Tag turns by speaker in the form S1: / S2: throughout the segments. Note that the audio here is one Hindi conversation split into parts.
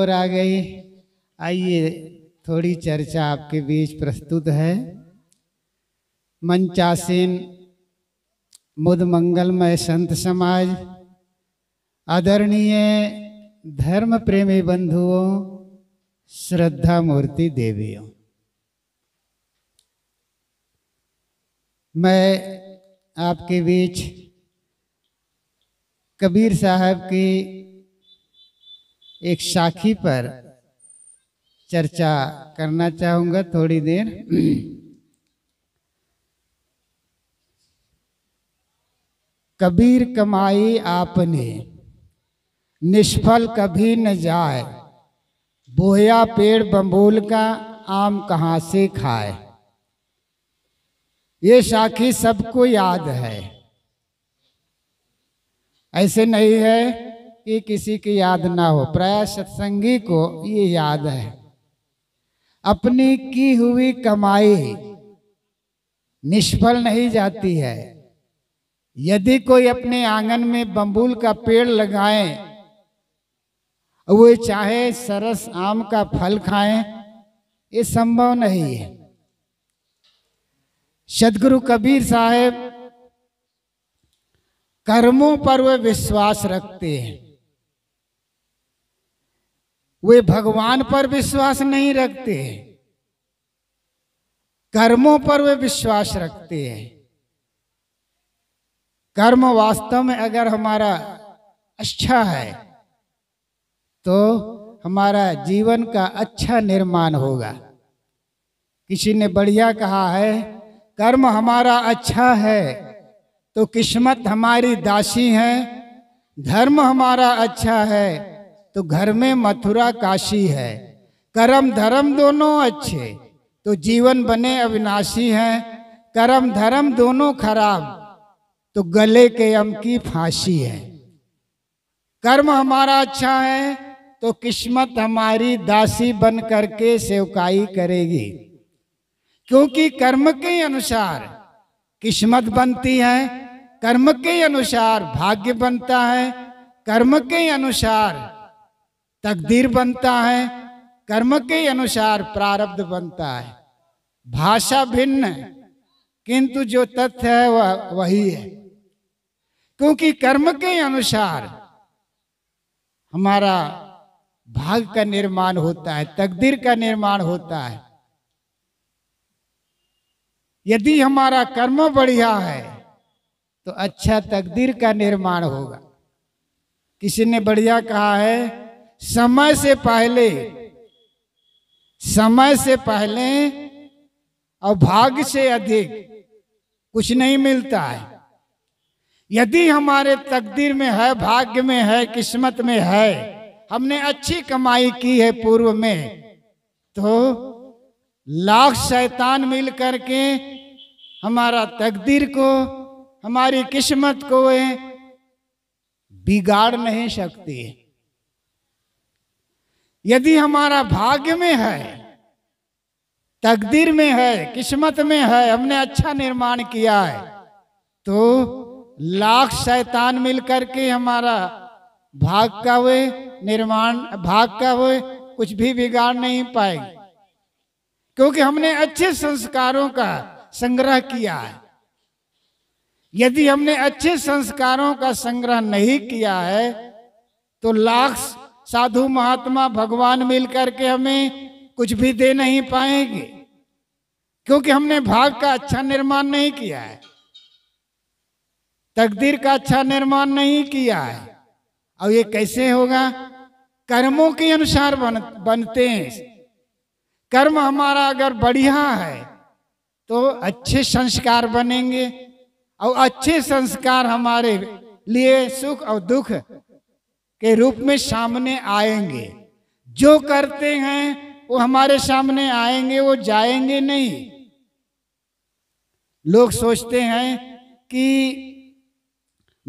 S1: और आ गई आइए थोड़ी चर्चा आपके बीच प्रस्तुत है मंचासीन मुद मंगलमय संत समाज आदरणीय धर्म प्रेमी बंधुओं श्रद्धा मूर्ति देवियों मैं आपके बीच कबीर साहब की एक शाखी पर चर्चा करना चाहूंगा थोड़ी देर कबीर कमाई आपने निष्फल कभी न जाए बोया पेड़ बम्बूल का आम कहाँ से खाए ये साखी सबको याद है ऐसे नहीं है ये किसी की याद ना हो प्राय सत्संगी को ये याद है अपनी की हुई कमाई निष्फल नहीं जाती है यदि कोई अपने आंगन में बम्बूल का पेड़ लगाए वे चाहे सरस आम का फल खाएं ये संभव नहीं है सदगुरु कबीर साहेब कर्मों पर वे विश्वास रखते हैं वे भगवान पर विश्वास नहीं रखते हैं कर्मों पर वे विश्वास रखते हैं कर्म वास्तव में अगर हमारा अच्छा है तो हमारा जीवन का अच्छा निर्माण होगा किसी ने बढ़िया कहा है कर्म हमारा अच्छा है तो किस्मत हमारी दासी है धर्म हमारा अच्छा है तो घर में मथुरा काशी है कर्म धर्म दोनों अच्छे तो जीवन बने अविनाशी है कर्म धर्म दोनों खराब तो गले के अम की फांसी है कर्म हमारा अच्छा है तो किस्मत हमारी दासी बन करके सेवकाई करेगी क्योंकि कर्म के अनुसार किस्मत बनती है कर्म के अनुसार भाग्य बनता है कर्म के अनुसार तकदीर बनता है कर्म के अनुसार प्रारब्ध बनता है भाषा भिन्न है किंतु जो तथ्य है वह वही है क्योंकि कर्म के अनुसार हमारा भाग का निर्माण होता है तकदीर का निर्माण होता है यदि हमारा कर्म बढ़िया है तो अच्छा तकदीर का निर्माण होगा किसी ने बढ़िया कहा है समय से पहले समय से पहले और भाग्य से अधिक कुछ नहीं मिलता है यदि हमारे तकदीर में है भाग्य में है किस्मत में है हमने अच्छी कमाई की है पूर्व में तो लाख शैतान मिल करके हमारा तकदीर को हमारी किस्मत को बिगाड़ नहीं सकती है यदि हमारा भाग्य में है तकदीर में है किस्मत में है हमने अच्छा निर्माण किया है तो लाख शैतान मिलकर के हमारा भाग का हुए निर्माण भाग का हुए कुछ भी बिगाड़ नहीं पाए क्योंकि हमने अच्छे संस्कारों का संग्रह किया है यदि हमने अच्छे संस्कारों का संग्रह नहीं किया है तो लाख साधु महात्मा भगवान मिल करके हमें कुछ भी दे नहीं पाएंगे क्योंकि हमने भाग का अच्छा निर्माण नहीं किया है तकदीर का अच्छा निर्माण नहीं किया है और ये कैसे होगा कर्मों के अनुसार बन बनते हैं कर्म हमारा अगर बढ़िया है तो अच्छे संस्कार बनेंगे और अच्छे संस्कार हमारे लिए सुख और दुख के रूप में सामने आएंगे जो करते हैं वो हमारे सामने आएंगे वो जाएंगे नहीं लोग सोचते हैं कि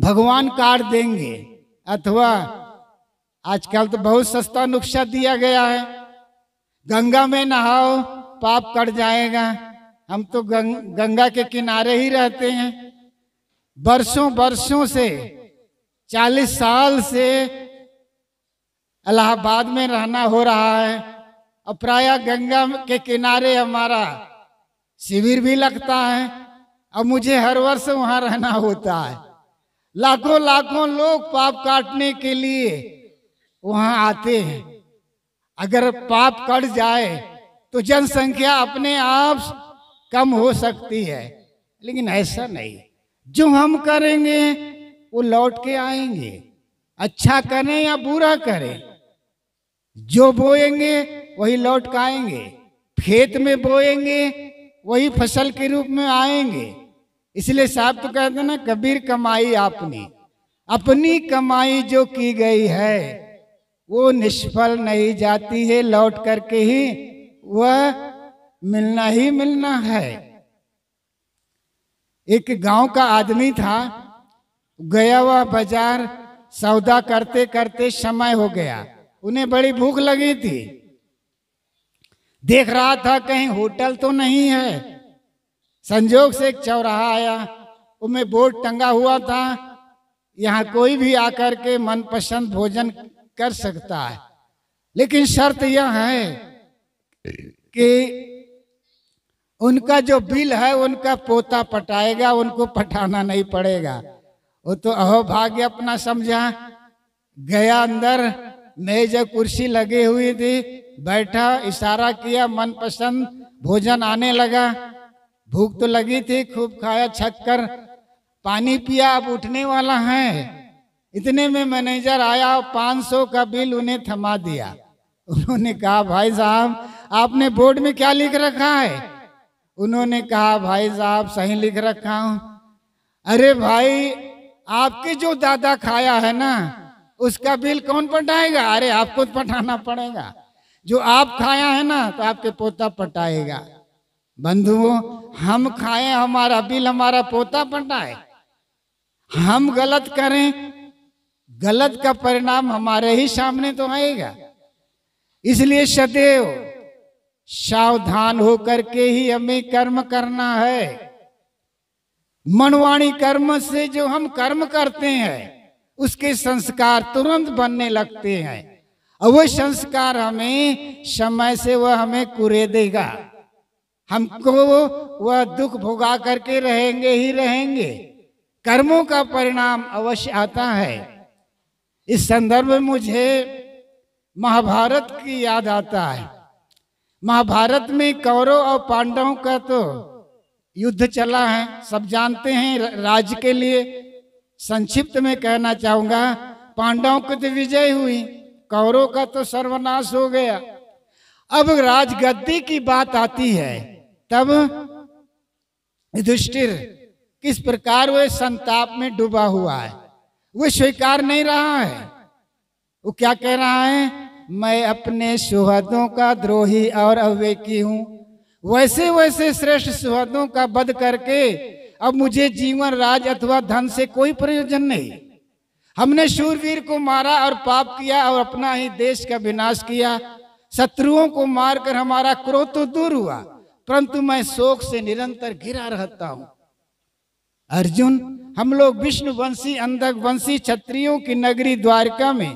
S1: भगवान काट देंगे अथवा आजकल तो बहुत सस्ता नुस्खा दिया गया है गंगा में नहाओ पाप कट जाएगा हम तो गंग, गंगा के किनारे ही रहते हैं बरसों बरसों से चालीस साल से इलाहाबाद में रहना हो रहा है और प्राय गंगा के किनारे हमारा शिविर भी लगता है और मुझे हर वर्ष वहां रहना होता है लाखों लाखों लोग पाप काटने के लिए वहां आते हैं अगर पाप कट जाए तो जनसंख्या अपने आप कम हो सकती है लेकिन ऐसा नहीं जो हम करेंगे वो लौट के आएंगे अच्छा करें या बुरा करें जो बोएंगे वही लौट के आएंगे खेत में बोएंगे वही फसल के रूप में आएंगे इसलिए साहब तो कहते ना कबीर कमाई आपने अपनी कमाई जो की गई है वो निष्फल नहीं जाती है लौट करके ही वह मिलना ही मिलना है एक गांव का आदमी था गया हुआ बाजार सौदा करते करते समय हो गया उन्हें बड़ी भूख लगी थी देख रहा था कहीं होटल तो नहीं है संजोग से एक चौराहा आया उनमें बोर्ड टंगा हुआ था यहाँ कोई भी आकर के मनपसंद भोजन कर सकता है लेकिन शर्त यह है कि उनका जो बिल है उनका पोता पटाएगा उनको पटाना नहीं पड़ेगा वो तो अहोभाग्य अपना समझा गया अंदर नई जब कुर्सी लगी हुई थी बैठा इशारा किया मन पसंद भोजन आने लगा भूख तो लगी थी खूब खाया छक्कर पानी पिया अब उठने वाला है इतने में मैनेजर आया और पाँच सौ का बिल उन्हें थमा दिया उन्होंने कहा भाई साहब आपने बोर्ड में क्या लिख रखा है उन्होंने कहा भाई साहब सही लिख रखा हूँ अरे भाई आपके जो दादा खाया है ना उसका बिल कौन पटाएगा अरे आपको तो पटाना पड़ेगा जो आप खाया है ना तो आपके पोता पटाएगा बंधुओं हम खाए हमारा बिल हमारा पोता पटाए हम गलत करें गलत का परिणाम हमारे ही सामने तो आएगा इसलिए सदैव सावधान होकर के ही हमें कर्म करना है मनवाणी कर्म से जो हम कर्म करते हैं उसके संस्कार तुरंत बनने लगते हैं और वो संस्कार हमें समय से वह हमें कुरे देगा हमको वह दुख भोगा करके रहेंगे ही रहेंगे कर्मों का परिणाम अवश्य आता है इस संदर्भ में मुझे महाभारत की याद आता है महाभारत में कौरव और पांडवों का तो युद्ध चला है सब जानते हैं राज्य के लिए संक्षिप्त में कहना चाहूंगा पांडवों की तो विजय हुई कौरों का तो सर्वनाश हो गया अब राजगद्दी की बात आती है तब युधिष्ठिर किस प्रकार वह संताप में डूबा हुआ है वो स्वीकार नहीं रहा है वो क्या कह रहा है मैं अपने सुहदों का द्रोही और अवेकी हूं वैसे वैसे श्रेष्ठ सुहदों का बध करके अब मुझे जीवन राज अथवा धन से कोई प्रयोजन नहीं हमने शूरवीर को मारा और पाप किया और अपना ही देश का विनाश किया शत्रुओं को मारकर हमारा क्रोध तो दूर हुआ परंतु मैं शोक से निरंतर घिरा रहता हूं अर्जुन हम लोग विष्णु वंशी अंधक वंशी क्षत्रियो की नगरी द्वारका में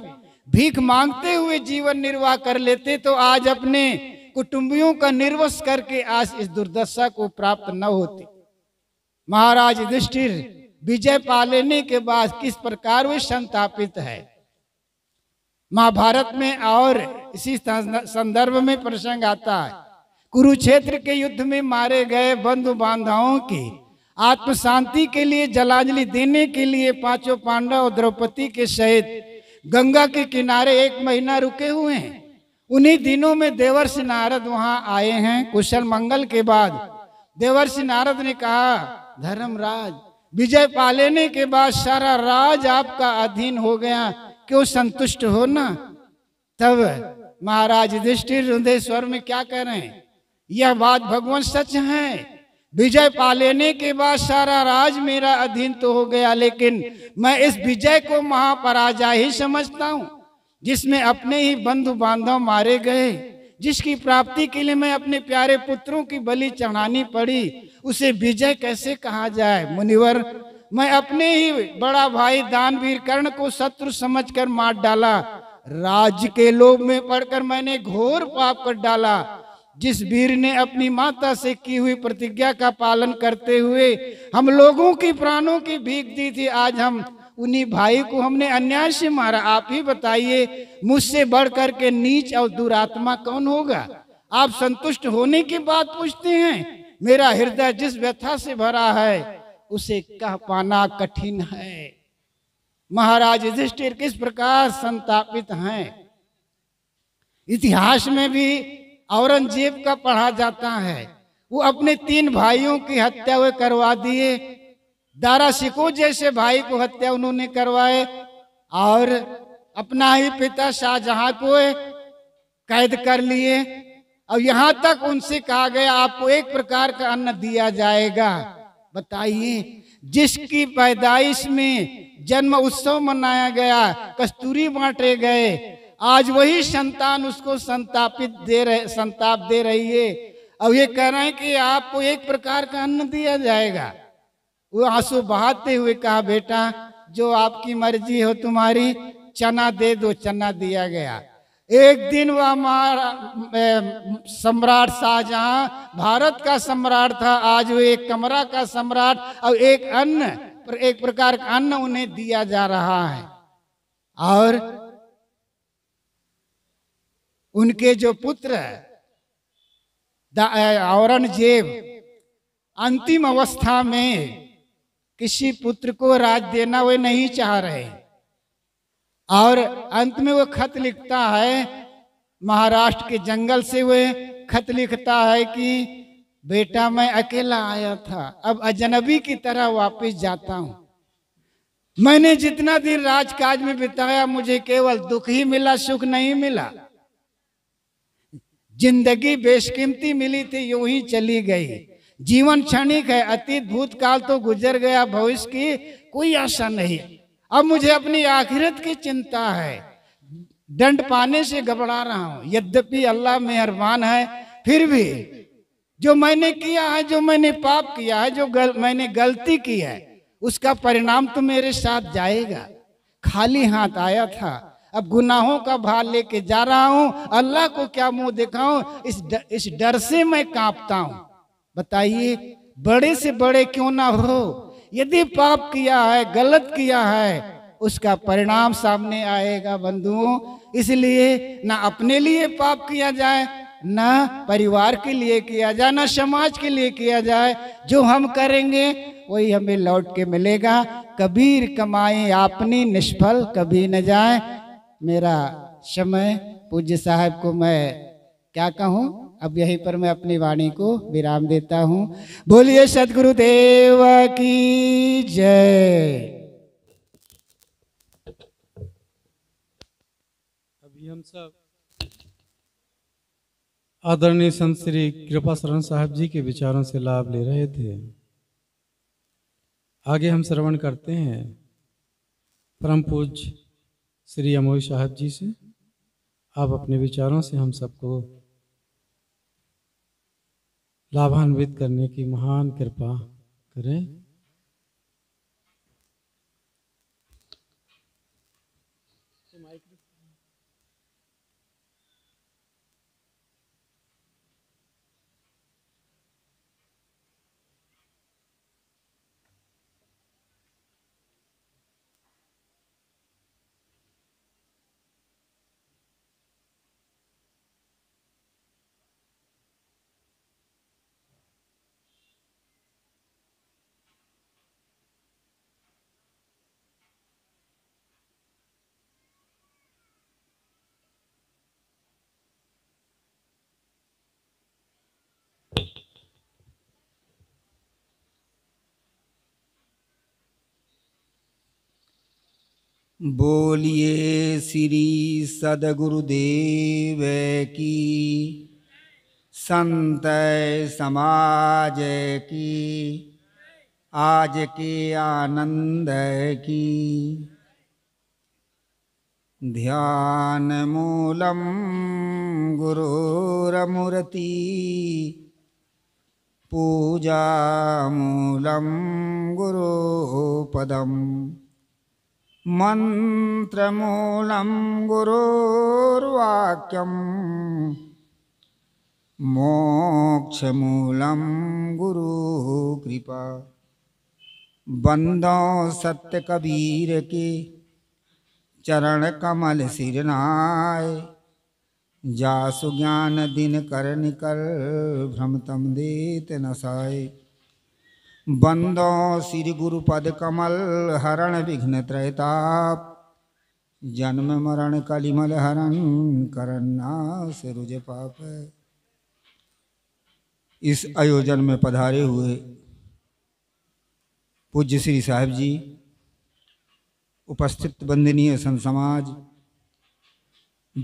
S1: भीख मांगते हुए जीवन निर्वाह कर लेते तो आज अपने कुटुंबियों का निर्वस करके आज इस दुर्दशा को प्राप्त न होते महाराज युधिष्ठिर विजय पा लेने के बाद किस प्रकार वे संतापित है महाभारत में और इसी संदर्भ में प्रसंग आता है कुरुक्षेत्र के युद्ध में मारे गए बंधु बांधाओं की आत्म शांति के लिए जलांजलि देने के लिए पांचों पांडव और द्रौपदी के सहित गंगा के किनारे एक महीना रुके हुए हैं उन्हीं दिनों में देवर्ष नारद वहां आए हैं कुशल मंगल के बाद देवर्ष नारद ने कहा धर्मराज विजय पा लेने के बाद सारा राज आपका अधीन हो गया क्यों संतुष्ट हो ना तब महाराज दृष्टि रुदेश्वर स्वर में क्या कह रहे हैं यह बात भगवान सच है विजय पा लेने के बाद सारा राज मेरा अधीन तो हो गया लेकिन मैं इस विजय को महापराजा ही समझता हूँ जिसमें अपने ही बंधु बांधव मारे गए जिसकी प्राप्ति के लिए मैं अपने प्यारे पुत्रों की बलि चढ़ानी पड़ी उसे विजय कैसे कहा जाए मुनिवर मैं अपने ही बड़ा भाई दानवीर कर्ण को शत्रु समझकर मार डाला राज के लोभ में पड़कर मैंने घोर पाप कर डाला जिस वीर ने अपनी माता से की हुई प्रतिज्ञा का पालन करते हुए हम लोगों की प्राणों की भीख दी थी आज हम उन्हीं भाई को हमने अन्याय से मारा आप ही बताइए मुझसे बढ़ करके नीच और दुरात्मा कौन होगा आप संतुष्ट होने की बात पूछते हैं मेरा हृदय जिस व्यथा से भरा है उसे कह पाना कठिन है महाराज युधिष्ठिर किस प्रकार संतापित हैं इतिहास में भी औरंगजेब का पढ़ा जाता है वो अपने तीन भाइयों की हत्या हुए करवा दिए दारा शिको जैसे भाई को हत्या उन्होंने करवाए और अपना ही पिता शाहजहां को कैद कर लिए और यहाँ तक उनसे कहा गया आपको एक प्रकार का अन्न दिया जाएगा बताइए जिसकी पैदाइश में जन्म उत्सव मनाया गया कस्तूरी बांटे गए आज वही संतान उसको संतापित दे रहे संताप दे रही है अब ये कह रहे हैं कि आपको एक प्रकार का अन्न दिया जाएगा वो आंसू बहाते हुए कहा बेटा जो आपकी मर्जी हो तुम्हारी चना दे दो चना दिया गया एक दिन वह हमारा सम्राट शाहजहां भारत का सम्राट था आज वो एक कमरा का सम्राट और एक अन्न पर एक प्रकार का अन्न उन्हें दिया जा रहा है और उनके जो पुत्र औरंगजेब अंतिम अवस्था में किसी पुत्र को राज देना वे नहीं चाह रहे और अंत में वो खत लिखता है महाराष्ट्र के जंगल से वे खत लिखता है कि बेटा मैं अकेला आया था अब अजनबी की तरह वापस जाता हूं मैंने जितना दिन राजकाज में बिताया मुझे केवल दुख ही मिला सुख नहीं मिला जिंदगी बेशकीमती मिली थी यूं ही चली गई जीवन क्षणिक है अतीत भूतकाल तो गुजर गया भविष्य की कोई आशा नहीं अब मुझे अपनी आखिरत की चिंता है दंड पाने से घबरा रहा हूं यद्यपि अल्लाह मेहरबान है फिर भी जो मैंने किया है जो मैंने पाप किया है जो गल, मैंने गलती की है उसका परिणाम तो मेरे साथ जाएगा खाली हाथ आया था अब गुनाहों का भार लेके जा रहा हूं अल्लाह को क्या मुंह दिखाऊं इस डर, इस डर से मैं कांपता हूं बताइए बड़े से बड़े क्यों ना हो यदि पाप किया है गलत किया है उसका परिणाम सामने आएगा बंधुओं इसलिए ना अपने लिए पाप किया जाए ना परिवार के लिए किया जाए ना समाज के लिए किया जाए जो हम करेंगे वही हमें लौट के मिलेगा कबीर कमाए आपने निष्फल कभी न जाए मेरा समय पूज्य साहब को मैं क्या कहूँ अब यहीं पर मैं अपनी वाणी को विराम देता हूँ बोलिए सदगुरु देव की जय
S2: अभी हम सब आदरणीय संत श्री कृपा शरण साहब जी के विचारों से लाभ ले रहे थे आगे हम श्रवण करते हैं परम पूज श्री अमोई साहब जी से आप अपने विचारों से हम सबको लाभान्वित करने की महान कृपा करें
S3: बोलिए श्री सदगुरुदेव की संत समाज की आज के आनंद की ध्यान मूलम ध्यानमूलं गुरोरमुरति पूजामूलं गुरोपदम् मन्त्रमूलं गुरोर्वाक्यं मोक्षमूलं कृपा बन्दो सत्यकबीर के चरण कमल सिरनाय जासु ज्ञान दिन कर निकल भ्रम तम देत नसाय बंदो श्री गुरु पद कमल हरण विघ्न त्रैताप जन्म मरण कलिमल हरण करना से रुझे पाप इस आयोजन में पधारे हुए पूज्य श्री साहेब जी उपस्थित वंदनीय सन समाज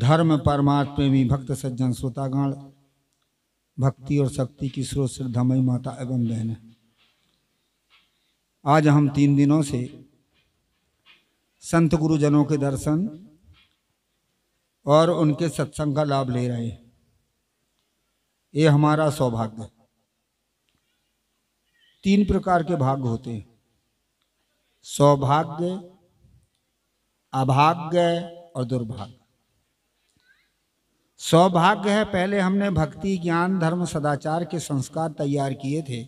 S3: धर्म परमार्थ प्रेमी भक्त सज्जन श्रोतागण भक्ति और शक्ति की स्रोत श्रद्धामयी माता एवं बहन आज हम तीन दिनों से संत गुरुजनों के दर्शन और उनके सत्संग का लाभ ले रहे हैं ये हमारा सौभाग्य तीन प्रकार के भाग होते हैं सौभाग्य अभाग्य और दुर्भाग्य सौभाग्य है पहले हमने भक्ति ज्ञान धर्म सदाचार के संस्कार तैयार किए थे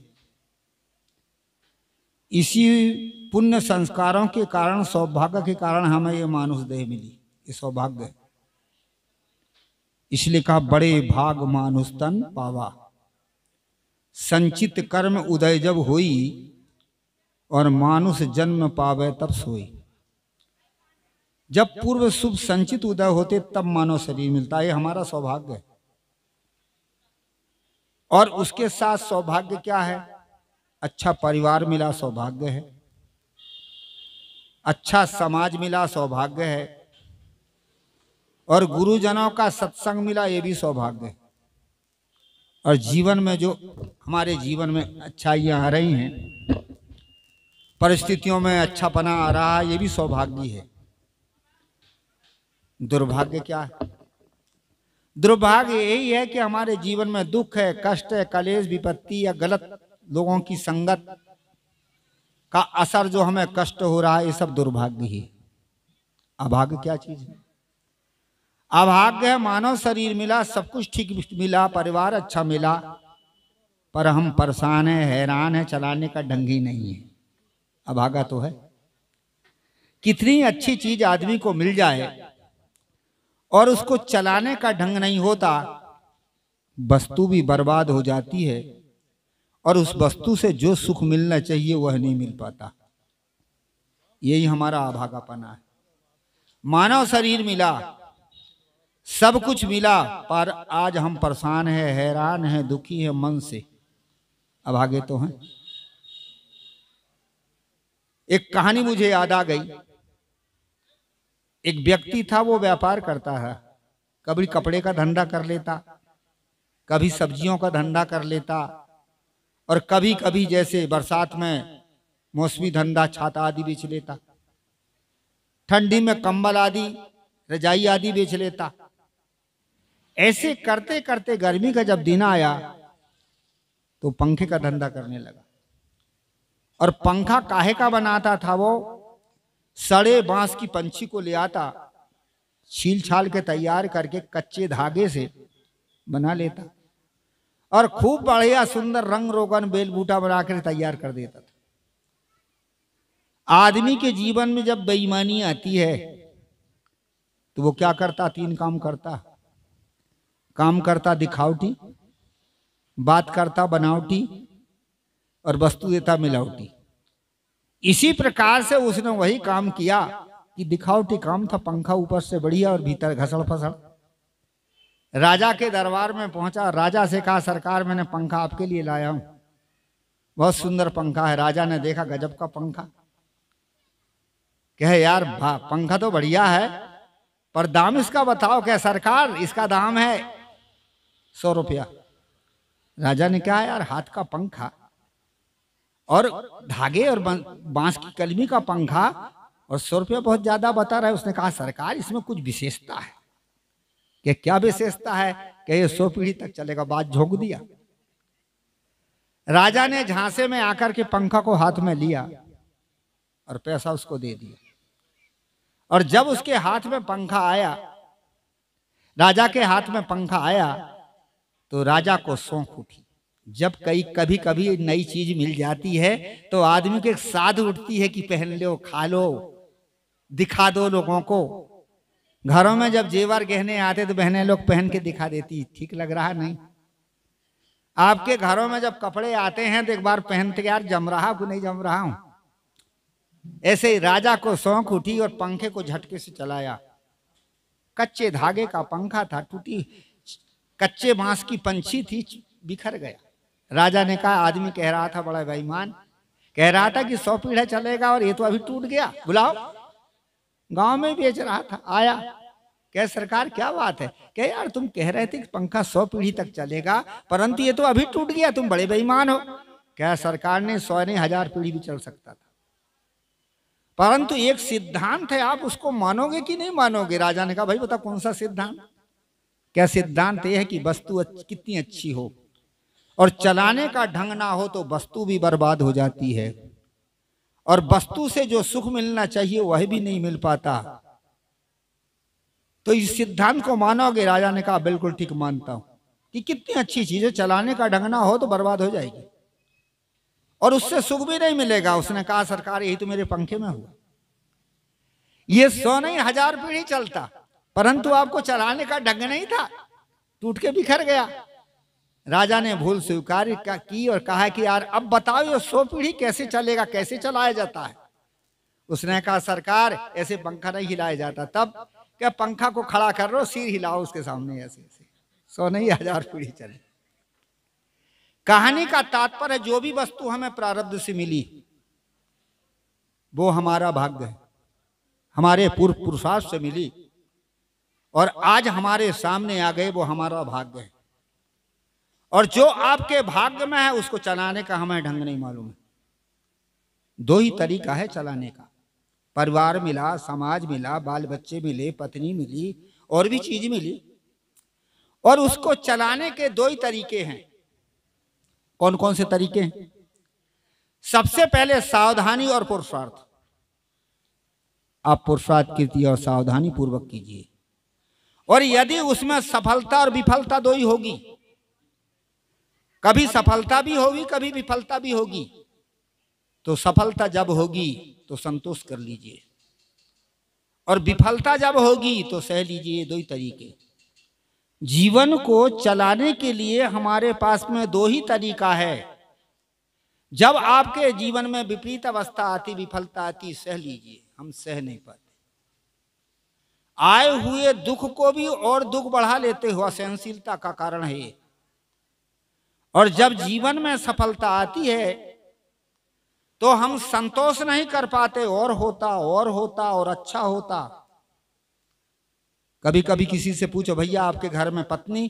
S3: इसी पुण्य संस्कारों के कारण सौभाग्य के कारण हमें ये मानुष देह मिली ये सौभाग्य इसलिए कहा बड़े भाग मानुष तन पावा संचित कर्म उदय जब हुई और मानुष जन्म पावे तब सोई जब पूर्व शुभ संचित उदय होते तब मानव शरीर मिलता है हमारा सौभाग्य है और उसके साथ सौभाग्य क्या है अच्छा परिवार मिला सौभाग्य है अच्छा समाज मिला सौभाग्य है और गुरुजनों का सत्संग मिला ये भी सौभाग्य है और जीवन में जो हमारे जीवन में अच्छाइयाँ आ रही हैं परिस्थितियों में अच्छा पना आ रहा है ये भी सौभाग्य है दुर्भाग्य क्या है दुर्भाग्य यही है कि हमारे जीवन में दुख है कष्ट है कलेश विपत्ति या गलत लोगों की संगत का असर जो हमें कष्ट हो रहा है ये सब दुर्भाग्य ही है अभाग्य क्या चीज है अभाग्य है मानव शरीर मिला सब कुछ ठीक मिला परिवार अच्छा मिला पर हम परेशान है हैरान है चलाने का ढंग ही नहीं है अभागा तो है कितनी अच्छी चीज आदमी को मिल जाए और उसको चलाने का ढंग नहीं होता वस्तु भी बर्बाद हो जाती है और उस वस्तु से जो सुख मिलना चाहिए वह नहीं मिल पाता यही हमारा अभागापना है मानव शरीर मिला सब कुछ मिला पर आज हम परेशान है हैरान है दुखी है मन से अभागे तो हैं एक कहानी मुझे याद आ गई एक व्यक्ति था वो व्यापार करता है कभी कपड़े का धंधा कर लेता कभी सब्जियों का धंधा कर लेता और कभी कभी जैसे बरसात में मौसमी धंधा छाता आदि बेच लेता ठंडी में कंबल आदि रजाई आदि बेच लेता ऐसे करते करते गर्मी का जब दिन आया तो पंखे का धंधा करने लगा और पंखा काहे का बनाता था वो सड़े बांस की पंछी को ले आता छील छाल के तैयार करके कच्चे धागे से बना लेता और खूब बढ़िया सुंदर रंग रोगन बेल बूटा बनाकर तैयार कर देता था आदमी के जीवन में जब बेईमानी आती है तो वो क्या करता तीन काम करता काम करता दिखावटी बात करता बनावटी और वस्तु देता मिलावटी इसी प्रकार से उसने वही काम किया कि दिखावटी काम था पंखा ऊपर से बढ़िया और भीतर घसड़ फसड़ राजा के दरबार में पहुंचा राजा से कहा सरकार मैंने पंखा आपके लिए लाया हूं बहुत सुंदर पंखा है राजा ने देखा गजब का पंखा कह यार पंखा तो बढ़िया है पर दाम इसका बताओ क्या सरकार इसका दाम है सौ रुपया राजा ने कहा यार हाथ का पंखा और धागे और बांस की कलमी का पंखा और सौ रुपया बहुत ज्यादा बता रहा है उसने कहा सरकार इसमें कुछ विशेषता है कि क्या विशेषता है कि ये सौ पीढ़ी तक चलेगा बात झोंक दिया राजा ने झांसे में आकर के पंखा को हाथ में लिया और पैसा उसको दे दिया और जब उसके हाथ में पंखा आया राजा के हाथ में पंखा आया तो राजा को सौंख उठी जब कई कभी कभी नई चीज मिल जाती है तो आदमी के साथ उठती है कि पहन लो खा लो दिखा दो लोगों को घरों में जब जेवर गहने आते तो बहने लोग पहन के दिखा देती ठीक लग रहा नहीं आपके घरों में जब कपड़े आते हैं तो एक बार पहनते यार जम रहा को नहीं जम रहा हूं ऐसे ही राजा को सौंख उठी और पंखे को झटके से चलाया कच्चे धागे का पंखा था टूटी कच्चे बांस की पंछी थी बिखर गया राजा ने कहा आदमी कह रहा था बड़ा बेईमान कह रहा था कि सौ पीढ़े चलेगा और ये तो अभी टूट गया बुलाओ गांव में बेच रहा था आया कह सरकार क्या बात है कह यार तुम कह रहे थे कि पंखा सौ पीढ़ी तक चलेगा परंतु ये तो अभी टूट गया तुम बड़े बेईमान हो क्या सरकार ने सौ ने हजार पीढ़ी भी चल सकता था परंतु एक सिद्धांत है आप उसको मानोगे कि नहीं मानोगे राजा ने कहा भाई बता कौन सा सिद्धांत क्या सिद्धांत यह है कि वस्तु कितनी अच्छी हो और चलाने का ढंग ना हो तो वस्तु भी बर्बाद हो जाती है और वस्तु से जो सुख मिलना चाहिए वह भी नहीं मिल पाता तो इस सिद्धांत को मानोगे राजा ने कहा बिल्कुल ठीक मानता हूं कि कितनी अच्छी चीज है चलाने का ढंगना हो तो बर्बाद हो जाएगी और उससे सुख भी नहीं मिलेगा उसने कहा सरकार यही तो मेरे पंखे में हुआ ये सौ नहीं हजार पीढ़ी चलता परंतु आपको चलाने का ढंग नहीं था टूट के बिखर गया राजा ने भूल स्वीकार की और कहा कि यार अब बताओ ये सो पीढ़ी कैसे चलेगा कैसे चलाया जाता है उसने कहा सरकार ऐसे पंखा नहीं हिलाया जाता तब क्या पंखा को खड़ा कर रो सिर हिलाओ उसके सामने ऐसे ऐसे सौ नहीं हजार पीढ़ी चले कहानी का तात्पर्य जो भी वस्तु हमें प्रारब्ध से मिली वो हमारा भाग्य है हमारे पूर्व पुरुषार्थ से मिली और आज हमारे सामने आ गए वो हमारा भाग्य है और जो आपके भाग्य में है उसको चलाने का हमें ढंग नहीं मालूम है दो ही तरीका है चलाने का परिवार मिला समाज मिला बाल बच्चे मिले पत्नी मिली और भी चीज मिली और उसको चलाने के दो ही तरीके हैं कौन कौन से तरीके हैं सबसे पहले सावधानी और पुरुषार्थ आप पुरुषार्थ कीजिए और सावधानी पूर्वक कीजिए और यदि उसमें सफलता और विफलता दो ही होगी कभी सफलता भी होगी कभी विफलता भी होगी तो सफलता जब होगी तो संतोष कर लीजिए और विफलता जब होगी तो सह लीजिए दो ही तरीके जीवन को चलाने के लिए हमारे पास में दो ही तरीका है जब आपके जीवन में विपरीत अवस्था आती विफलता आती सह लीजिए हम सह नहीं पाते आए हुए दुख को भी और दुख बढ़ा लेते हो असहनशीलता का कारण है और जब जीवन में सफलता आती है तो हम संतोष नहीं कर पाते और होता और होता और अच्छा होता कभी कभी किसी से पूछो भैया आपके घर में पत्नी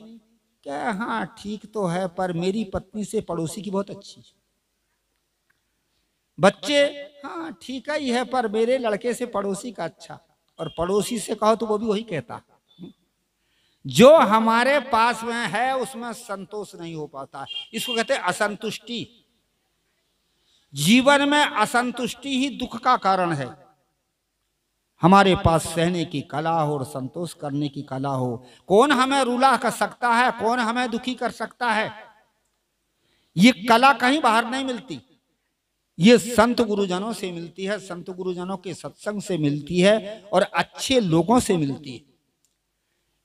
S3: क्या हाँ ठीक तो है पर मेरी पत्नी से पड़ोसी की बहुत अच्छी बच्चे हाँ ठीक है ही है पर मेरे लड़के से पड़ोसी का अच्छा और पड़ोसी से कहो तो वो भी वही कहता जो हमारे पास में है उसमें संतोष नहीं हो पाता इसको कहते हैं असंतुष्टि जीवन में असंतुष्टि ही दुख का कारण है हमारे पास सहने की कला हो और संतोष करने की कला हो कौन हमें रूला कर सकता है कौन हमें दुखी कर सकता है ये कला कहीं बाहर नहीं मिलती ये संत गुरुजनों से मिलती है संत गुरुजनों के सत्संग से मिलती है और अच्छे लोगों से मिलती है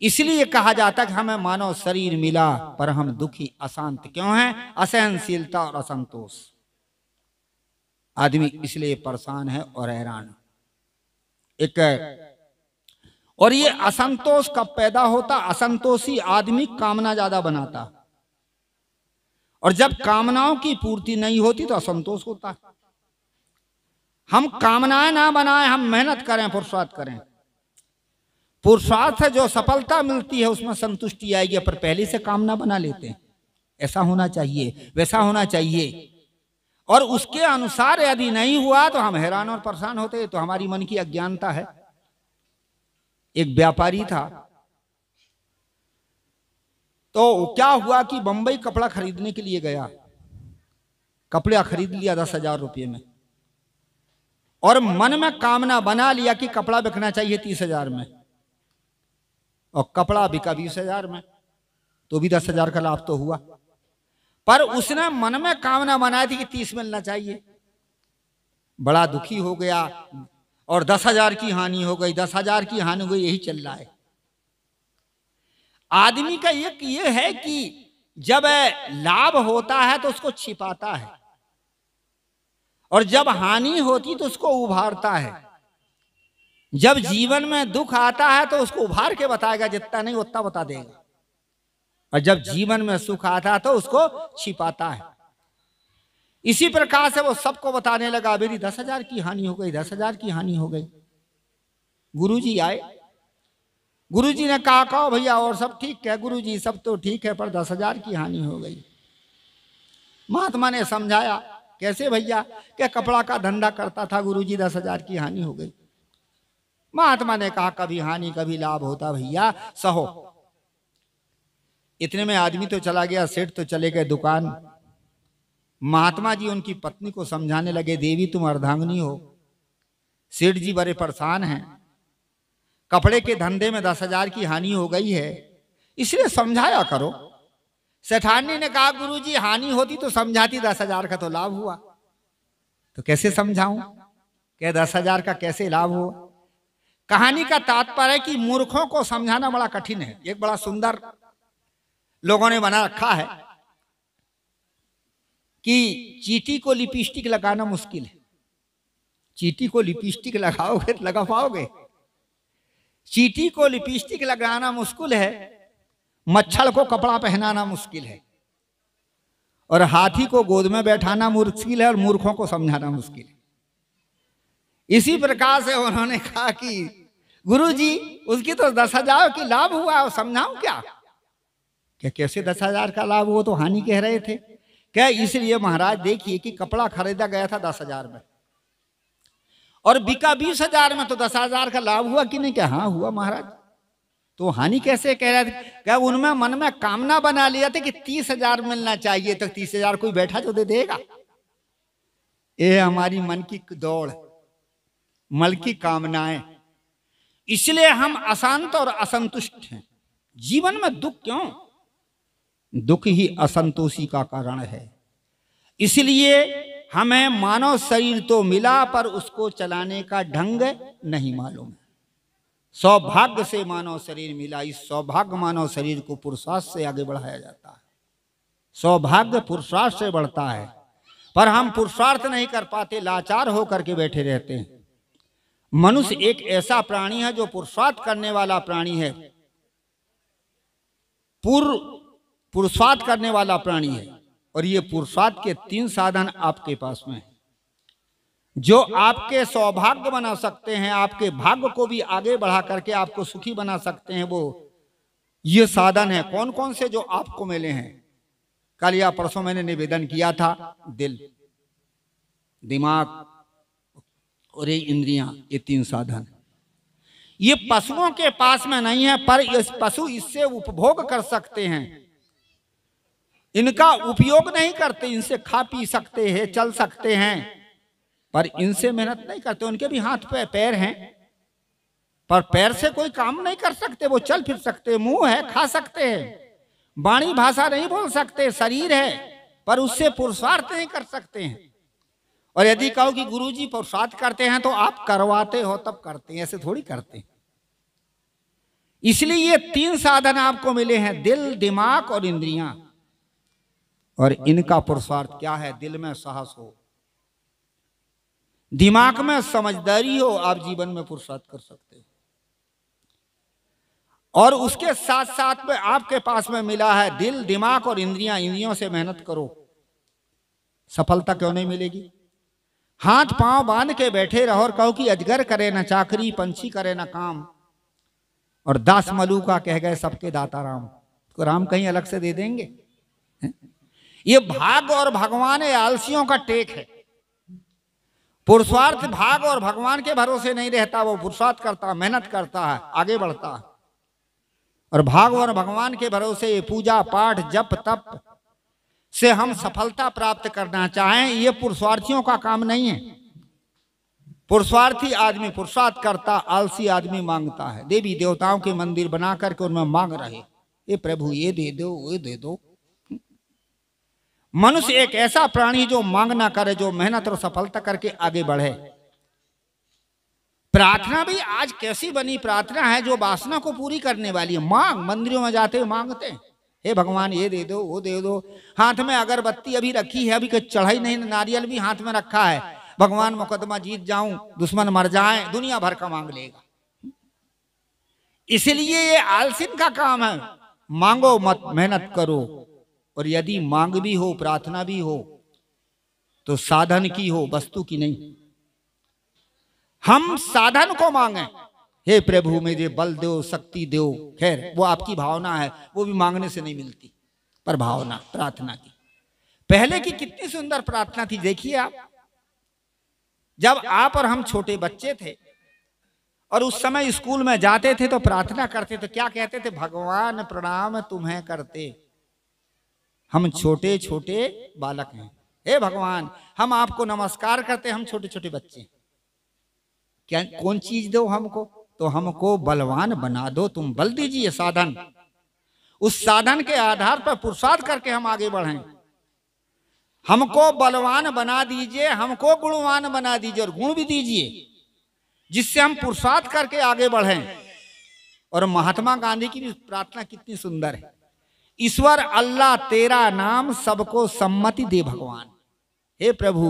S3: इसलिए कहा जाता है कि हमें मानव शरीर मिला पर हम दुखी अशांत क्यों हैं असहनशीलता और असंतोष आदमी इसलिए परेशान है और हैरान एक और ये असंतोष कब पैदा होता असंतोषी आदमी कामना ज्यादा बनाता और जब कामनाओं की पूर्ति नहीं होती तो असंतोष होता हम कामनाएं ना बनाएं हम मेहनत करें फुर्सत करें पुरुषार्थ जो सफलता मिलती है उसमें संतुष्टि आएगी पर पहले से कामना बना लेते हैं ऐसा होना चाहिए वैसा होना चाहिए और उसके अनुसार यदि नहीं हुआ तो हम हैरान और परेशान होते तो हमारी मन की अज्ञानता है एक व्यापारी था तो क्या हुआ कि बंबई कपड़ा खरीदने के लिए गया कपड़ा खरीद लिया दस हजार रुपये में और मन में कामना बना लिया कि कपड़ा बिकना चाहिए तीस हजार में और कपड़ा बिका बीस हजार में तो भी दस हजार का लाभ तो हुआ पर उसने मन में कामना बनाई थी कि तीस मिलना चाहिए बड़ा दुखी हो गया और दस हजार की हानि हो गई दस हजार की हानि हो गई यही चल रहा है आदमी का एक ये है कि जब लाभ होता है तो उसको छिपाता है और जब हानि होती तो उसको उभारता है जब जीवन में दुख आता है तो उसको उभार के बताएगा जितना नहीं उतना बता देगा और जब जीवन में सुख आता है तो उसको छिपाता है इसी प्रकार से वो सबको बताने लगा मेरी दस हजार की हानि हो गई दस हजार की हानि हो गई गुरु जी आए गुरु जी ने कहा कहो भैया और सब ठीक है गुरु जी सब तो ठीक है पर दस हजार की हानि हो गई महात्मा ने समझाया कैसे भैया क्या कपड़ा का धंधा करता था गुरु जी दस हजार की हानि हो गई महात्मा ने कहा कभी हानि कभी लाभ होता भैया सहो इतने में आदमी तो चला गया सेठ तो चले गए दुकान महात्मा जी उनकी पत्नी को समझाने लगे देवी तुम अर्धांगनी हो सेठ जी बड़े परेशान हैं कपड़े के धंधे में दस हजार की हानि हो गई है इसलिए समझाया करो सेठानी ने कहा गुरु जी हानि होती तो समझाती दस हजार का तो लाभ हुआ तो कैसे समझाऊं क्या दस हजार का कैसे लाभ हुआ कहानी का तात्पर्य है कि मूर्खों को समझाना बड़ा कठिन है एक बड़ा सुंदर लोगों ने बना रखा है कि चीटी को लिपस्टिक लगाना मुश्किल है चीटी को लिपस्टिक लगाओगे लगा पाओगे चीटी को लिपस्टिक लगाना मुश्किल है मच्छर को कपड़ा पहनाना मुश्किल है और हाथी को गोद में बैठाना मुश्किल है और मूर्खों को समझाना मुश्किल है इसी प्रकार से उन्होंने कहा कि गुरु जी उसकी तो दस हजार की लाभ हुआ है समझाऊ क्या क्या कैसे दस हजार का लाभ हुआ तो हानि कह रहे थे क्या इसलिए महाराज देखिए कि कपड़ा खरीदा गया था दस हजार में और बिका बीस हजार में तो दस हजार का लाभ हुआ कि नहीं क्या हाँ हुआ महाराज तो हानि कैसे कह रहे थे क्या उनमें मन में कामना बना लिया था कि तीस हजार मिलना चाहिए तो तीस हजार कोई बैठा जो दे देगा ये हमारी मन की दौड़ मल की कामनाएं इसलिए हम अशांत और असंतुष्ट हैं जीवन में दुख क्यों दुख ही असंतोषी का कारण है इसलिए हमें मानव शरीर तो मिला पर उसको चलाने का ढंग नहीं मालूम है सौभाग्य से मानव शरीर मिला इस सौभाग्य मानव शरीर को पुरुषार्थ से आगे बढ़ाया जाता है सौभाग्य पुरुषार्थ से बढ़ता है पर हम पुरुषार्थ नहीं कर पाते लाचार होकर के बैठे रहते हैं मनुष्य एक ऐसा प्राणी है जो पुरुषार्थ करने वाला प्राणी है पूर्व पुरुषार्थ करने वाला प्राणी है और ये पुरुषार्थ के तीन साधन आपके पास में है जो आपके सौभाग्य बना सकते हैं आपके भाग्य को भी आगे बढ़ा करके आपको सुखी बना सकते हैं वो ये साधन है कौन कौन से जो आपको मिले हैं कल या परसों मैंने निवेदन किया था दिल दिमाग और ये इंद्रिया ये तीन साधन ये पशुओं के पास में नहीं है पर इस पशु इससे उपभोग कर सकते हैं इनका उपयोग नहीं करते इनसे खा पी सकते हैं चल सकते हैं पर इनसे मेहनत नहीं करते उनके भी हाथ पे पैर हैं पर पैर से कोई काम नहीं कर सकते वो चल फिर सकते मुंह है खा सकते हैं वाणी भाषा नहीं बोल सकते शरीर है पर उससे पुरुषार्थ नहीं कर सकते हैं और यदि कहो कि गुरु जी प्रसाद करते हैं तो आप करवाते हो तब करते हैं ऐसे थोड़ी करते हैं इसलिए ये तीन साधन आपको मिले हैं दिल दिमाग और इंद्रियां और इनका पुरुषार्थ क्या है दिल में साहस हो दिमाग में समझदारी हो आप जीवन में पुरुषार्थ कर सकते हो और उसके साथ साथ में आपके पास में मिला है दिल दिमाग और इंद्रियां इंद्रियों से मेहनत करो सफलता क्यों नहीं मिलेगी हाथ पांव बांध के बैठे रहो और कहो कि अजगर करे ना चाकरी पंछी करे ना काम और दास मलू का कह गए सबके दाता राम तो राम कहीं अलग से दे देंगे ये भाग और भगवान आलसियों का टेक है पुरुषार्थ भाग और भगवान के भरोसे नहीं रहता वो पुरुषार्थ करता मेहनत करता है आगे बढ़ता है और भाग और भगवान के भरोसे पूजा पाठ जप तप से हम सफलता प्राप्त करना चाहें ये पुरुषार्थियों का काम नहीं है पुरुषार्थी आदमी पुरुषार्थ करता आलसी आदमी मांगता है देवी देवताओं के मंदिर बना करके उनमें मांग रहे ये प्रभु ये दे दो ये दे दो मनुष्य एक ऐसा प्राणी जो मांग ना करे जो मेहनत और सफलता करके आगे बढ़े प्रार्थना भी आज कैसी बनी प्रार्थना है जो वासना को पूरी करने वाली है मांग मंदिरों में जाते मांगते हैं हे भगवान ये दे दो वो दे दो हाथ में अगरबत्ती अभी रखी है अभी कोई चढ़ाई नहीं नारियल भी हाथ में रखा है भगवान मुकदमा जीत जाऊं दुश्मन मर जाए दुनिया भर का मांग लेगा इसलिए ये आलसिन का काम है मांगो मत मेहनत करो और यदि मांग भी हो प्रार्थना भी हो तो साधन की हो वस्तु की नहीं हम साधन को मांगे हे प्रभु मुझे बल दो शक्ति दो खैर वो आपकी भावना है वो भी मांगने से नहीं मिलती पर भावना प्रार्थना की पहले की कितनी सुंदर प्रार्थना थी देखिए आप जब आप और हम छोटे बच्चे थे और उस समय स्कूल में जाते थे तो प्रार्थना करते तो क्या कहते थे भगवान प्रणाम तुम्हें करते हम छोटे छोटे बालक हैं हे भगवान हम आपको नमस्कार करते हम छोटे छोटे बच्चे क्या कौन चीज दो हमको तो हमको बलवान बना दो तुम बल दीजिए साधन उस साधन के आधार पर पुरुषार्थ करके हम आगे बढ़ें हमको बलवान बना दीजिए हमको गुणवान बना दीजिए और गुण भी दीजिए जिससे हम पुरुषार्थ करके आगे बढ़ें और महात्मा गांधी की भी प्रार्थना कितनी सुंदर है ईश्वर अल्लाह तेरा नाम सबको सम्मति दे भगवान हे प्रभु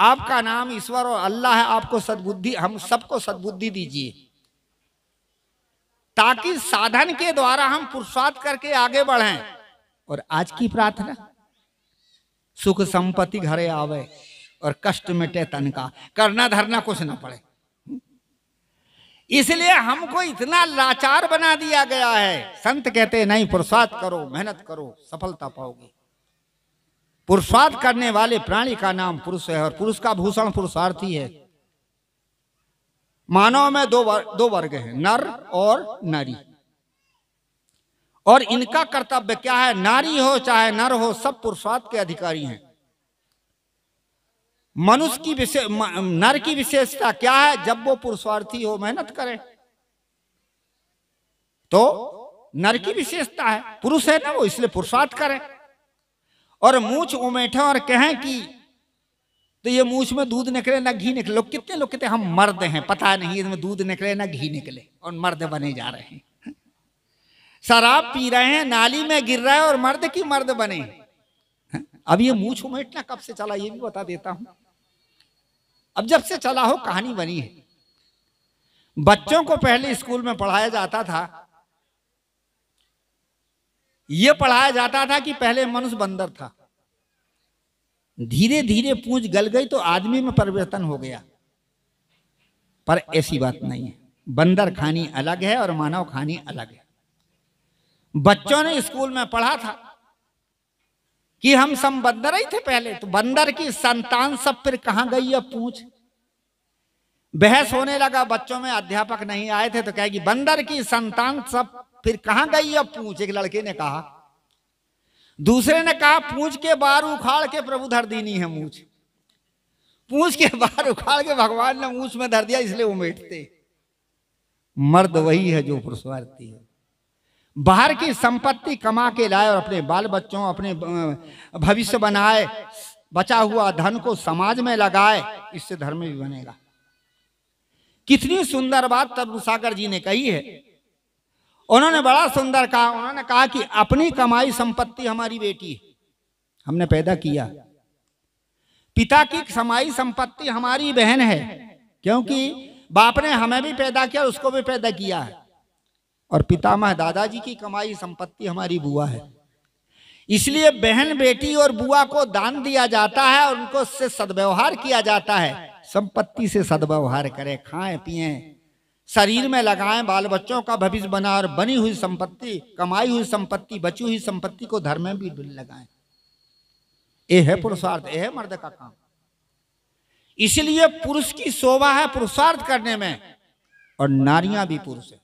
S3: आपका नाम ईश्वर और अल्लाह है आपको सद्बुद्धि हम सबको सद्बुद्धि दीजिए ताकि साधन के द्वारा हम पुरुषार्थ करके आगे बढ़ें और आज की प्रार्थना सुख संपत्ति घरे आवे और कष्ट मिटे तन का करना धरना कुछ ना पड़े इसलिए हमको इतना लाचार बना दिया गया है संत कहते नहीं पुरुषार्थ करो मेहनत करो सफलता पाओगे पुरुषार्थ करने वाले प्राणी का नाम पुरुष है और पुरुष का भूषण पुरुषार्थी है मानव में दो वर, दो वर्ग हैं नर और नारी और इनका कर्तव्य क्या है नारी हो चाहे नर हो सब पुरुषार्थ के अधिकारी हैं मनुष्य की विशेष नर की विशेषता क्या है जब वो पुरुषार्थी हो मेहनत करे तो नर की विशेषता है पुरुष है ना वो इसलिए पुरुषार्थ करें और मूछ उमेठे और कहें कि तो ये मूछ में दूध निकले ना घी निकले लोग कितने लोग कहते हम मर्द हैं पता नहीं इसमें दूध निकले ना घी निकले और मर्द बने जा रहे हैं शराब पी रहे हैं नाली में गिर रहा है और मर्द की मर्द बने अब ये मूछ उमेटना कब से चला ये भी बता देता हूं अब जब से चला हो कहानी बनी है बच्चों को पहले स्कूल में पढ़ाया जाता था यह पढ़ाया जाता था कि पहले मनुष्य बंदर था धीरे धीरे पूंछ गल गई तो आदमी में परिवर्तन हो गया पर ऐसी बात नहीं है बंदर खानी अलग है और मानव खानी अलग है बच्चों ने स्कूल में पढ़ा था कि हम सब बंदर ही थे पहले तो बंदर की संतान सब फिर कहां गई अब पूछ बहस होने लगा बच्चों में अध्यापक नहीं आए थे तो कहेगी बंदर की संतान सब फिर कहा गई अब पूछ एक लड़के ने कहा दूसरे ने कहा पूछ के बार उखाड़ के प्रभु धर दीनी है मूछ पूछ के बार उखाड़ के भगवान ने मूछ में धर दिया इसलिए वो मेटते मर्द वही है जो पुरुषवारती है बाहर की संपत्ति कमा के लाए और अपने बाल बच्चों अपने भविष्य बनाए बचा हुआ धन को समाज में लगाए इससे धर्म भी बनेगा कितनी सुंदर बात तरुण सागर जी ने कही है उन्होंने बड़ा सुंदर कहा उन्होंने कहा कि अपनी कमाई संपत्ति हमारी बेटी हमने पैदा किया पिता की कमाई संपत्ति हमारी बहन है क्योंकि बाप ने हमें भी पैदा किया उसको भी पैदा किया है और पितामह दादाजी की कमाई संपत्ति हमारी बुआ है इसलिए बहन बेटी और बुआ को दान दिया जाता है और उनको उससे सदव्यवहार किया जाता है संपत्ति से सदव्यवहार करें खाएं पिए शरीर में लगाएं बाल बच्चों का भविष्य बना और बनी हुई संपत्ति कमाई हुई संपत्ति बची हुई संपत्ति को धर्म में भी लगाएं ये है पुरुषार्थ ये है मर्द का काम इसलिए पुरुष की शोभा है पुरुषार्थ करने में और नारियां भी पुरुष है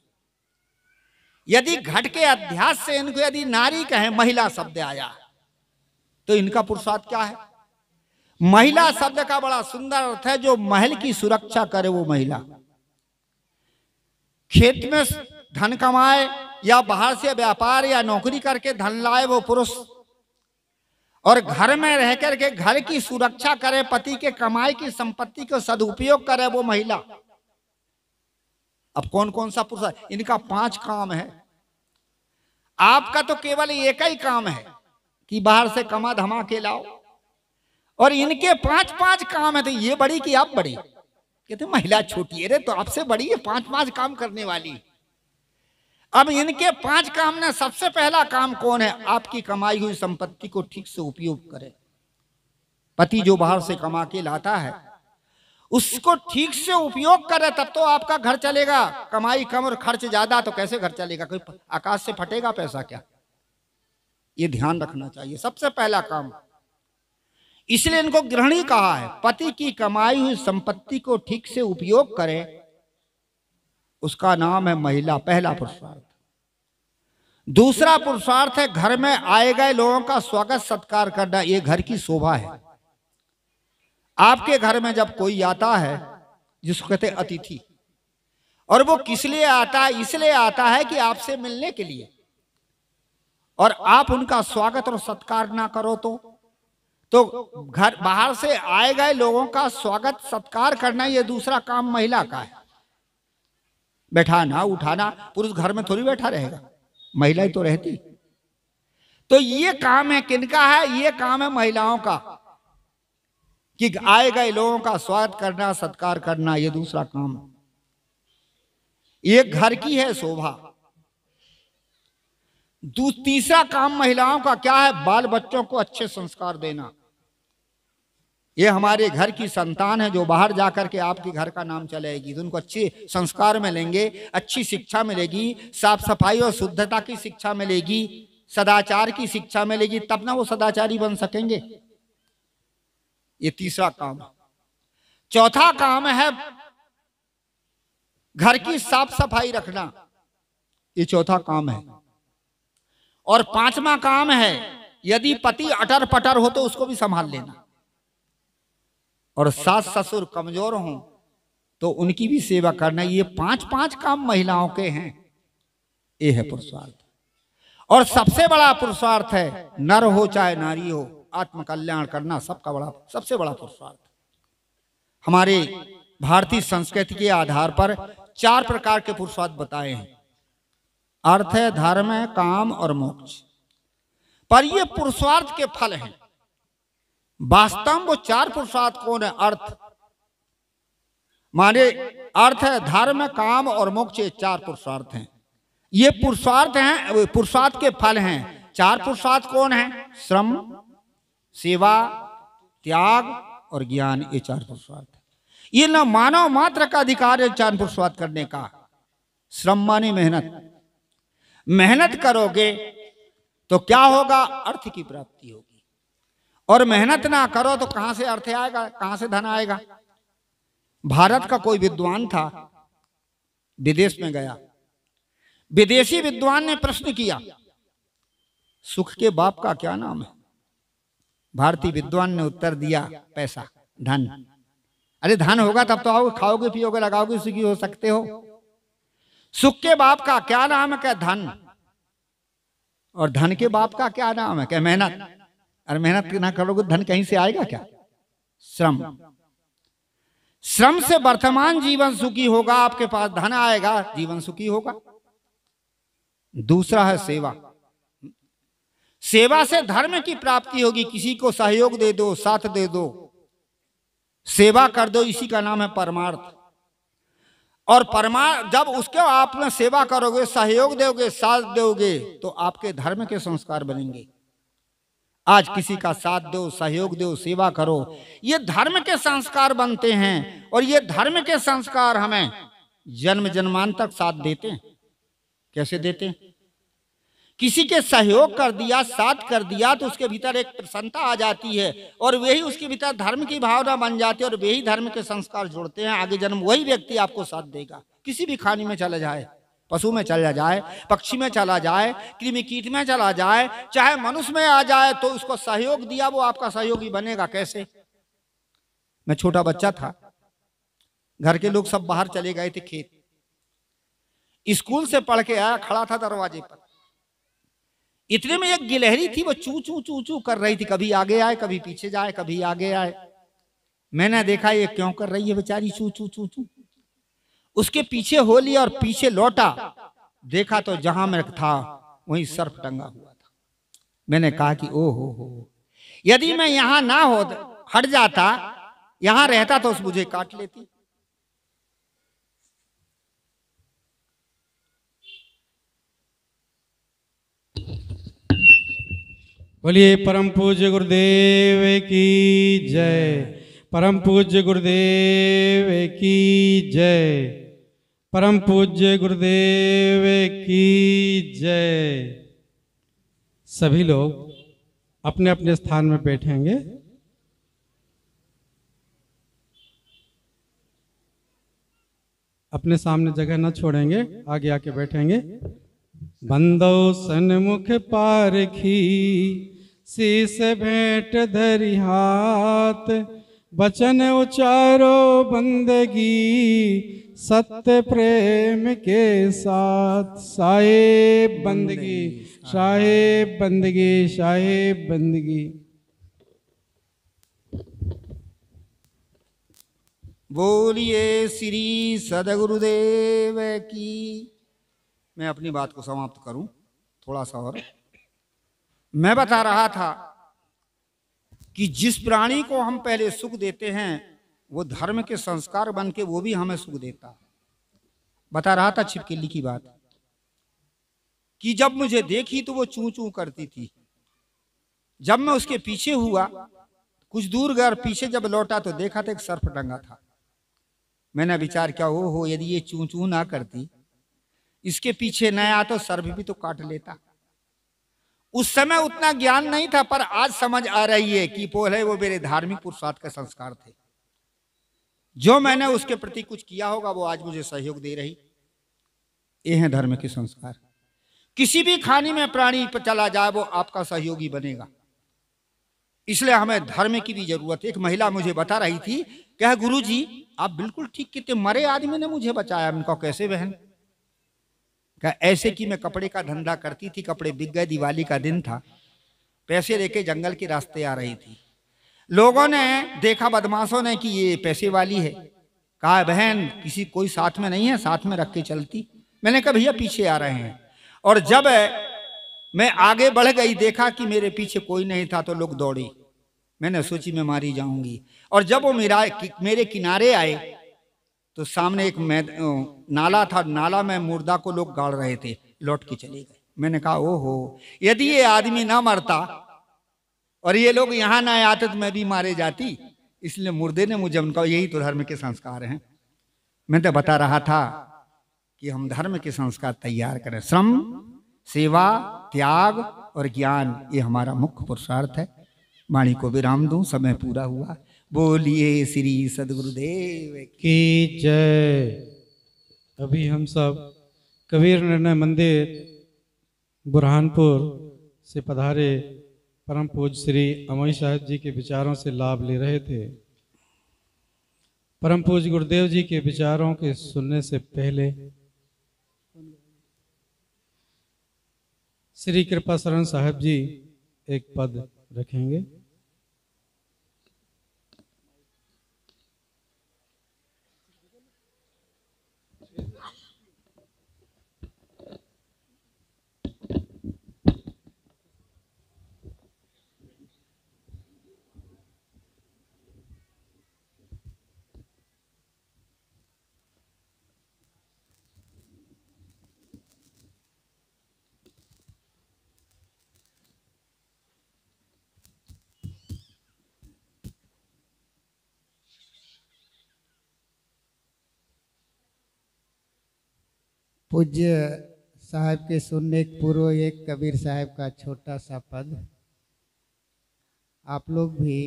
S3: यदि घट के अध्यास से इनको यदि नारी कहे महिला शब्द आया तो इनका पुरुषार्थ क्या है महिला शब्द का बड़ा सुंदर अर्थ है जो महल की सुरक्षा करे वो महिला खेत में धन कमाए या बाहर से व्यापार या नौकरी करके धन लाए वो पुरुष और घर में रह कर के घर की सुरक्षा करे पति के कमाई की संपत्ति को सदुपयोग करे वो महिला अब कौन कौन सा पुरुष इनका पांच काम है आपका तो केवल एक ही काम है कि बाहर से कमा धमा के लाओ और इनके पांच पांच काम है तो ये बड़ी कि आप बड़ी कहते महिला छोटी है रे तो आपसे बड़ी है पांच पांच काम करने वाली अब इनके पांच काम में सबसे पहला काम कौन है आपकी कमाई हुई संपत्ति को ठीक से उपयोग करे पति जो बाहर से कमा के लाता है उसको ठीक से उपयोग करे तब तो आपका घर चलेगा कमाई कम और खर्च ज्यादा तो कैसे घर चलेगा कोई आकाश से फटेगा पैसा क्या ये ध्यान रखना चाहिए सबसे पहला काम इसलिए इनको ग्रहणी कहा है पति की कमाई हुई संपत्ति को ठीक से उपयोग करे उसका नाम है महिला पहला पुरुषार्थ दूसरा पुरुषार्थ है घर में आए गए लोगों का स्वागत सत्कार करना ये घर की शोभा है आपके घर में जब कोई आता है जिसको कहते अतिथि और वो किस लिए आता है इसलिए आता है कि आपसे मिलने के लिए और आप उनका स्वागत और सत्कार ना करो तो तो घर बाहर से आए गए लोगों का स्वागत सत्कार करना यह दूसरा काम महिला का है बैठाना उठाना पुरुष घर में थोड़ी बैठा रहेगा महिला ही तो रहती तो ये काम है किनका है ये काम है महिलाओं का कि आए गए लोगों का स्वागत करना सत्कार करना ये दूसरा काम है ये घर की है शोभा तीसरा काम महिलाओं का क्या है बाल बच्चों को अच्छे संस्कार देना ये हमारे घर की संतान है जो बाहर जाकर के आपके घर का नाम चलेगी तो उनको अच्छे संस्कार मिलेंगे अच्छी शिक्षा मिलेगी साफ सफाई और शुद्धता की शिक्षा मिलेगी सदाचार की शिक्षा मिलेगी तब ना वो सदाचारी बन सकेंगे ये तीसरा काम चौथा काम है घर की साफ सफाई रखना ये चौथा काम है और पांचवा काम है यदि पति अटर पटर हो तो उसको भी संभाल लेना और सास ससुर कमजोर हों तो उनकी भी सेवा करना ये पांच पांच काम महिलाओं के हैं ये है पुरुषार्थ और सबसे बड़ा पुरुषार्थ है नर हो चाहे नारी हो आत्मकल्याण करना सबका बड़ा सबसे बड़ा पुरुषार्थ हमारे भारतीय संस्कृति के आधार पर चार प्रकार के पुरुषार्थ बताए हैं अर्थ है धर्म है काम और मोक्ष पर ये पुरुषार्थ के फल हैं वास्तव वो चार पुरुषार्थ कौन है अर्थ माने अर्थ है धर्म काम और मोक्ष ये चार पुरुषार्थ हैं ये पुरुषार्थ हैं पुरुषार्थ के फल हैं चार पुरुषार्थ कौन है श्रम सेवा त्याग और ज्ञान ये चार पुरुषार्थ ये न मानव मात्र का अधिकार है चार पुरुषार्थ करने का श्रम माने मेहनत मेहनत करोगे तो क्या होगा अर्थ की प्राप्ति होगी और मेहनत ना करो तो कहां से अर्थ आएगा कहां से धन आएगा भारत का कोई विद्वान था विदेश में गया विदेशी विद्वान ने प्रश्न किया सुख के बाप का क्या नाम है भारतीय विद्वान ने उत्तर दिया पैसा धन अरे धन होगा तब तो आओगे खाओगे पियोगे लगाओगे सुखी हो सकते हो सुख के बाप का क्या नाम है क्या धन और धन के बाप का क्या नाम है क्या मेहनत और मेहनत ना करोगे धन कहीं से आएगा क्या श्रम श्रम से वर्तमान जीवन सुखी होगा आपके पास धन आएगा जीवन सुखी होगा दूसरा है सेवा सेवा से धर्म की प्राप्ति होगी किसी को सहयोग दे दो साथ दे दो सेवा कर दो इसी का नाम है परमार्थ और परमा जब उसके आप में सेवा करोगे सहयोग दोगे साथ दोगे तो आपके धर्म के संस्कार बनेंगे आज किसी का साथ दो सहयोग दो सेवा करो ये धर्म के संस्कार बनते हैं और ये धर्म के संस्कार हमें जन्म जन्मांतर साथ देते हैं कैसे देते हैं किसी के सहयोग कर दिया साथ कर दिया तो उसके भीतर एक प्रसन्नता आ जाती है और वही उसके भीतर धर्म की भावना बन जाती है और वही धर्म के संस्कार जोड़ते हैं आगे जन्म वही व्यक्ति आपको साथ देगा किसी भी खाने में चले जाए पशु में चला जाए पक्षी में चला जाए कृमि कीट में चला जाए चाहे मनुष्य में आ जाए तो उसको सहयोग दिया वो आपका सहयोगी बनेगा कैसे मैं छोटा बच्चा था घर के लोग सब बाहर चले गए थे खेत स्कूल से पढ़ के आया खड़ा था दरवाजे पर इतने में एक गिलहरी थी वो चू चू चू चू कर रही थी कभी आगे आए कभी पीछे जाए कभी आगे आए मैंने देखा ये क्यों कर रही है बेचारी चू चू चू चू उसके पीछे हो लिया और पीछे लौटा देखा तो जहां मैं था वहीं सर्फ टंगा हुआ था मैंने कहा कि ओ हो हो यदि मैं यहां ना हो हट जाता यहां रहता तो उस मुझे काट लेती
S2: बोलिए परम पूज्य गुरुदेव की जय परम पूज्य गुरुदेव की जय परम पूज्य गुरुदेव की जय सभी लोग अपने अपने स्थान में बैठेंगे अपने सामने जगह न छोड़ेंगे आगे आके बैठेंगे बंदो सनमुख पारखी शीस भेंट धरी हाथ बचन उचारो बंदगी सत्य प्रेम के साथ साहेब बंदगी साहेब बंदगी साहेब बंदगी
S3: बोलिए श्री सदगुरुदेव की मैं अपनी बात को समाप्त करूं थोड़ा सा और मैं बता रहा था कि जिस प्राणी को हम पहले सुख देते हैं वो धर्म के संस्कार बन के वो भी हमें सुख देता है बता रहा था छिपकेली की बात कि जब मुझे देखी तो वो चू चू करती थी जब मैं उसके पीछे हुआ कुछ दूर गया पीछे जब लौटा तो देखा तो एक सर्फ टंगा था मैंने विचार किया हो हो यदि ये चू चू ना करती इसके पीछे न आया तो सर्फ भी तो काट लेता उस समय उतना ज्ञान नहीं था पर आज समझ आ रही है कि पोल है वो मेरे धार्मिक पुरुषार्थ का संस्कार थे जो मैंने उसके प्रति कुछ किया होगा वो आज मुझे सहयोग दे रही ये है धर्म के संस्कार किसी भी खाने में प्राणी पर चला जाए वो आपका सहयोगी बनेगा इसलिए हमें धर्म की भी जरूरत एक महिला मुझे बता रही थी कह गुरु जी आप बिल्कुल ठीक कितने मरे आदमी ने मुझे बचाया उनका कैसे बहन क्या ऐसे कि मैं कपड़े का धंधा करती थी कपड़े बिक गए दिवाली का दिन था पैसे लेके जंगल के रास्ते आ रही थी लोगों ने देखा बदमाशों ने कि ये पैसे वाली है कहा बहन किसी कोई साथ में नहीं है साथ में रख के चलती मैंने कहा भैया पीछे आ रहे हैं और जब मैं आगे बढ़ गई देखा कि मेरे पीछे कोई नहीं था तो लोग दौड़े मैंने सोची मैं मारी जाऊंगी और जब वो मेरा मेरे किनारे आए तो सामने एक नाला था नाला में मुर्दा को लोग गाड़ रहे थे लौट के चले गए मैंने कहा हो यदि ये आदमी ना मरता और ये लोग यहाँ ना आते तो मैं भी मारे जाती इसलिए मुर्दे ने मुझे उनका यही तो धर्म के संस्कार हैं मैं तो बता रहा था कि हम धर्म के संस्कार तैयार करें श्रम सेवा त्याग और ज्ञान ये हमारा मुख्य पुरुषार्थ है वाणी को विराम दूं समय पूरा हुआ बोलिए श्री सदगुरुदेव की जय अभी हम सब
S2: कबीर निर्णय मंदिर बुरहानपुर से पधारे परम पूज श्री अमोई साहेब जी के विचारों से लाभ ले रहे थे परम पूज गुरुदेव जी के विचारों के सुनने से पहले श्री कृपा शरण साहब जी एक पद रखेंगे
S1: पूज्य साहब के सुनने के पूर्व एक कबीर साहब का छोटा सा पद आप लोग भी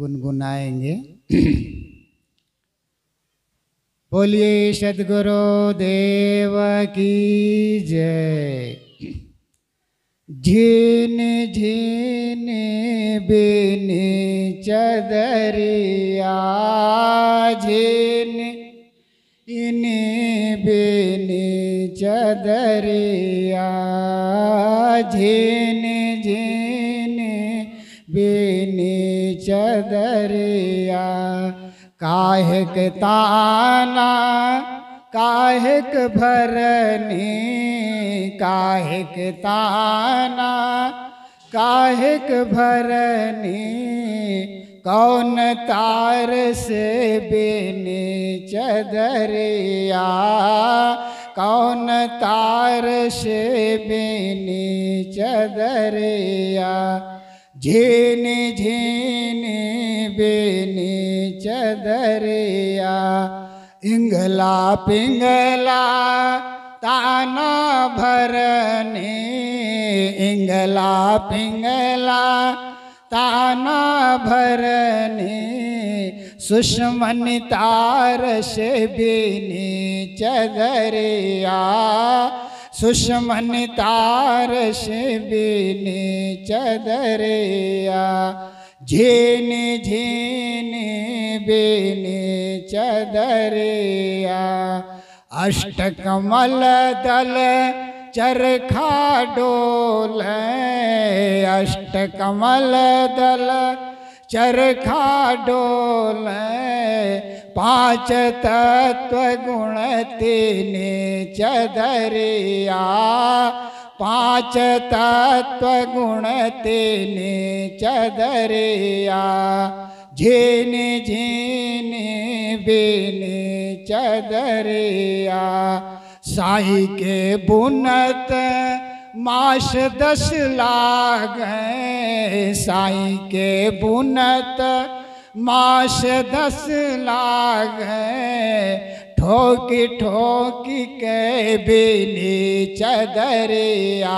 S1: गुनगुनाएंगे बोलिए सदगुरु देव की जय झीन झीन बिन चदरिया झीन इन्हें दरिया झीन झीन बीनी चदरिया काहक ताना काहक भरनी काहक ताना काहक भरनी कौन तार से बिनी चदरिया कौन तार से बेनी चदरिया झीन झीन बेनी चदरिया इंगला पिंगला ताना भरने इंगला पिंगला ताना भरने सुषमन से बिनी चदरिया सुषमन से बिनी चदरिया झीन झीन बिनी चदरिया अष्टकमल दल चरखा डोल अष्टकमल दल चरखा डोल पांच तत्व गुण तीन चदरिया पांच तत्व गुण तीन चदरिया झीन झीन बीन चदरिया साई के बुनत माश दस लाग साई के बुनत माश दस लाग ठोकी ठोकी के बिनी चदरिया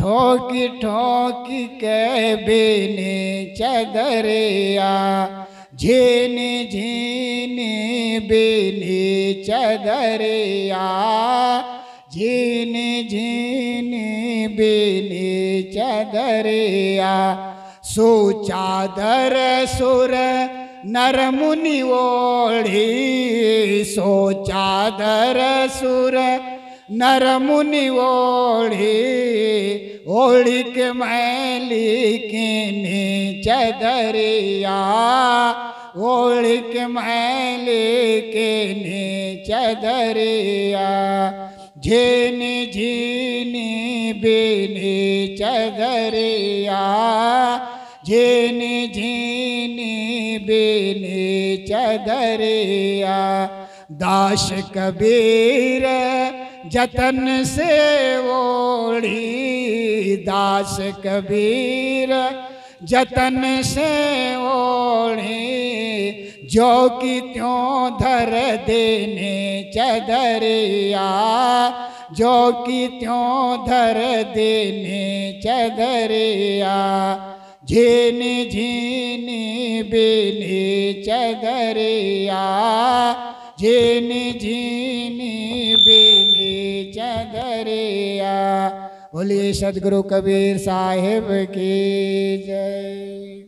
S1: ठोकी ठोकी के बिनी चदरिया झीन झीनी बिनी चदरिया जीन जीन बेने चदरिया सो चादर सुर नर मुनि ओढ़ी सो चादर सुर नर मुनि ओढ़ी ओढ़ी के मैली किने चदरिया ओढ़ी के मैली किने चदरिया झेन झीन बेने चगरिया झेन झीन बेने चगरिया दास कबीर जतन से ओढ़ी दास कबीर जतन से ओढ़ी जो कि त्यों धर देने चदरिया जो कि त्यों धर देने चदरिया झीन झीन बेले चदरिया झीन झीन बेले चदरिया बोलिए सदगुरु कबीर साहिब की जय